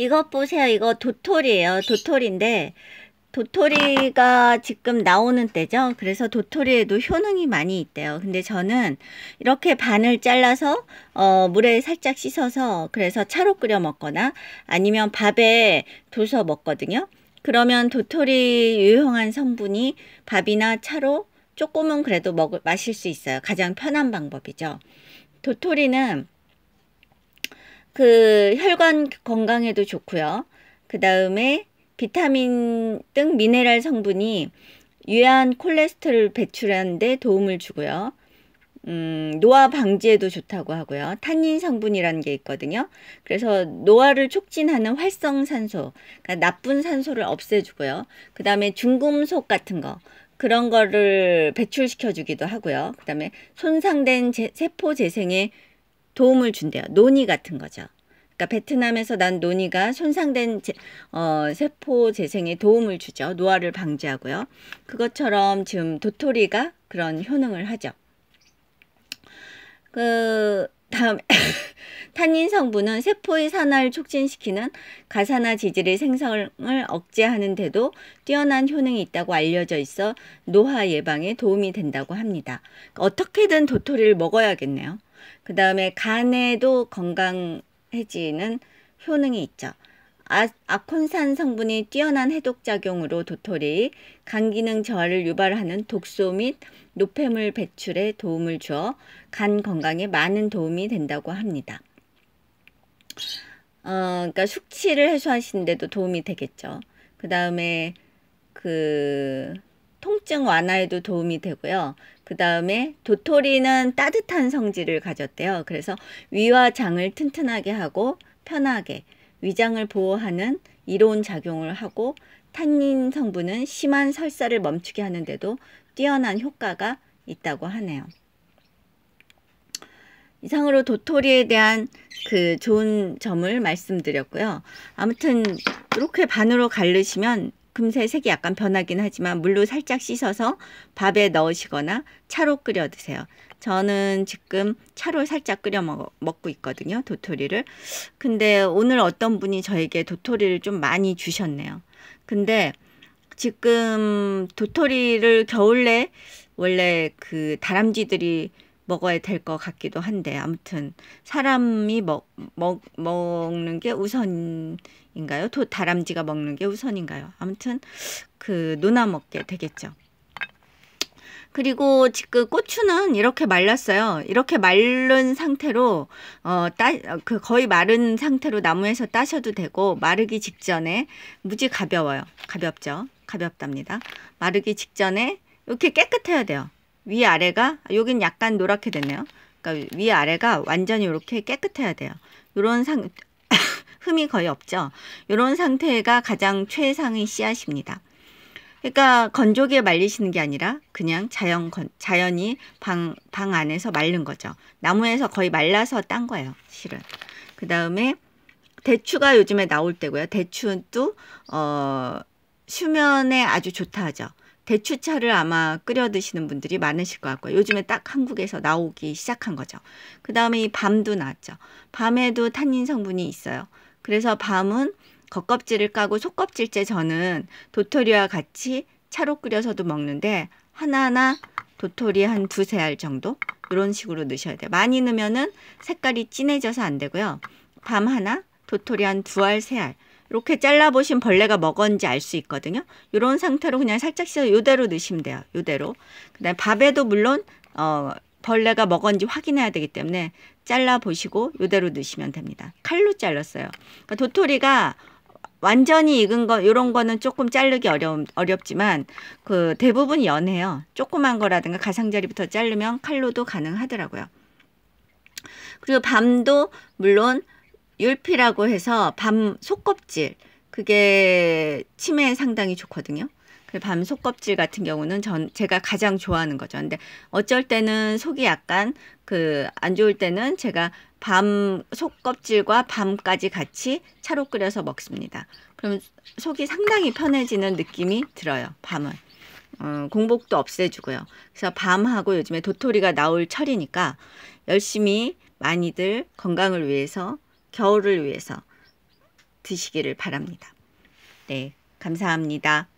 이것 보세요. 이거 도토리예요. 도토리인데 도토리가 지금 나오는 때죠. 그래서 도토리에도 효능이 많이 있대요. 근데 저는 이렇게 반을 잘라서 어, 물에 살짝 씻어서 그래서 차로 끓여 먹거나 아니면 밥에 둬서 먹거든요. 그러면 도토리 유용한 성분이 밥이나 차로 조금은 그래도 먹을 마실 수 있어요. 가장 편한 방법이죠. 도토리는 그 혈관 건강에도 좋고요. 그 다음에 비타민 등 미네랄 성분이 유해한 콜레스테롤 배출하는데 도움을 주고요. 음, 노화 방지에도 좋다고 하고요. 탄닌 성분이라는 게 있거든요. 그래서 노화를 촉진하는 활성산소, 그러니까 나쁜 산소를 없애주고요. 그 다음에 중금속 같은 거, 그런 거를 배출시켜주기도 하고요. 그 다음에 손상된 제, 세포 재생에 도움을 준대요. 논이 같은 거죠. 그러니까 베트남에서 난 논이가 손상된 제, 어, 세포 재생에 도움을 주죠. 노화를 방지하고요. 그것처럼 지금 도토리가 그런 효능을 하죠. 그 다음 탄닌 성분은 세포의 산화를 촉진시키는 가산화 지질의 생성을 억제하는데도 뛰어난 효능이 있다고 알려져 있어 노화 예방에 도움이 된다고 합니다. 어떻게든 도토리를 먹어야겠네요. 그 다음에 간에도 건강해지는 효능이 있죠. 아, 아콘산 성분이 뛰어난 해독작용으로 도토리, 간 기능 저하를 유발하는 독소 및 노폐물 배출에 도움을 주어 간 건강에 많은 도움이 된다고 합니다. 어, 그러니까 숙취를 해소하시는데도 도움이 되겠죠. 그 다음에 그 통증 완화에도 도움이 되고요. 그 다음에 도토리는 따뜻한 성질을 가졌대요. 그래서 위와 장을 튼튼하게 하고 편하게 위장을 보호하는 이로운 작용을 하고 탄닌 성분은 심한 설사를 멈추게 하는데도 뛰어난 효과가 있다고 하네요. 이상으로 도토리에 대한 그 좋은 점을 말씀드렸고요. 아무튼 이렇게 반으로 갈르시면 금세 색이 약간 변하긴 하지만 물로 살짝 씻어서 밥에 넣으시거나 차로 끓여 드세요. 저는 지금 차로 살짝 끓여 먹, 먹고 있거든요. 도토리를. 근데 오늘 어떤 분이 저에게 도토리를 좀 많이 주셨네요. 근데 지금 도토리를 겨울 에 원래 그 다람쥐들이 먹어야 될 것 같기도 한데 아무튼 사람이 먹, 먹, 먹는 게 우선인가요? 도, 다람쥐가 먹는 게 우선인가요? 아무튼 그 누나 먹게 되겠죠. 그리고 지금 그 고추는 이렇게 말랐어요. 이렇게 마른 상태로 어, 따, 그 거의 마른 상태로 나무에서 따셔도 되고 마르기 직전에 무지 가벼워요. 가볍죠. 가볍답니다. 마르기 직전에 이렇게 깨끗해야 돼요. 위아래가 여긴 약간 노랗게 됐네요. 그러니까 위아래가 완전히 이렇게 깨끗해야 돼요. 이런 상 흠이 거의 없죠. 이런 상태가 가장 최상의 씨앗입니다. 그러니까 건조기에 말리시는 게 아니라 그냥 자연 건, 자연이 방, 방 안에서 말른 거죠. 나무에서 거의 말라서 딴 거예요, 실은. 그 다음에 대추가 요즘에 나올 때고요. 대추는 또, 어, 수면에 아주 좋다 하죠. 배추차를 아마 끓여 드시는 분들이 많으실 것 같고요. 요즘에 딱 한국에서 나오기 시작한 거죠. 그 다음에 이 밤도 나왔죠. 밤에도 탄닌 성분이 있어요. 그래서 밤은 겉껍질을 까고 속껍질째 저는 도토리와 같이 차로 끓여서도 먹는데 하나하나 도토리 한 두세 알 정도 이런 식으로 넣으셔야 돼요. 많이 넣으면은 색깔이 진해져서 안 되고요. 밤 하나, 도토리 한 두 알, 세 알. 이렇게 잘라보신 벌레가 먹었는지 알 수 있거든요. 이런 상태로 그냥 살짝 씻어서 이대로 넣으시면 돼요. 이대로. 그다음에 밥에도 물론 어, 벌레가 먹었는지 확인해야 되기 때문에 잘라보시고 이대로 넣으시면 됩니다. 칼로 잘랐어요. 그러니까 도토리가 완전히 익은 거 이런 거는 조금 자르기 어려 어렵지만 그 대부분 연해요. 조그만 거라든가 가상자리부터 자르면 칼로도 가능하더라고요. 그리고 밤도 물론 율피라고 해서 밤 속껍질 그게 치매에 상당히 좋거든요. 그 밤 속껍질 같은 경우는 전 제가 가장 좋아하는 거죠. 근데 어쩔 때는 속이 약간 그 안 좋을 때는 제가 밤 속껍질과 밤까지 같이 차로 끓여서 먹습니다. 그럼 속이 상당히 편해지는 느낌이 들어요. 밤은. 어, 공복도 없애주고요. 그래서 밤하고 요즘에 도토리가 나올 철이니까 열심히 많이들 건강을 위해서 겨울을 위해서 드시기를 바랍니다. 네, 감사합니다.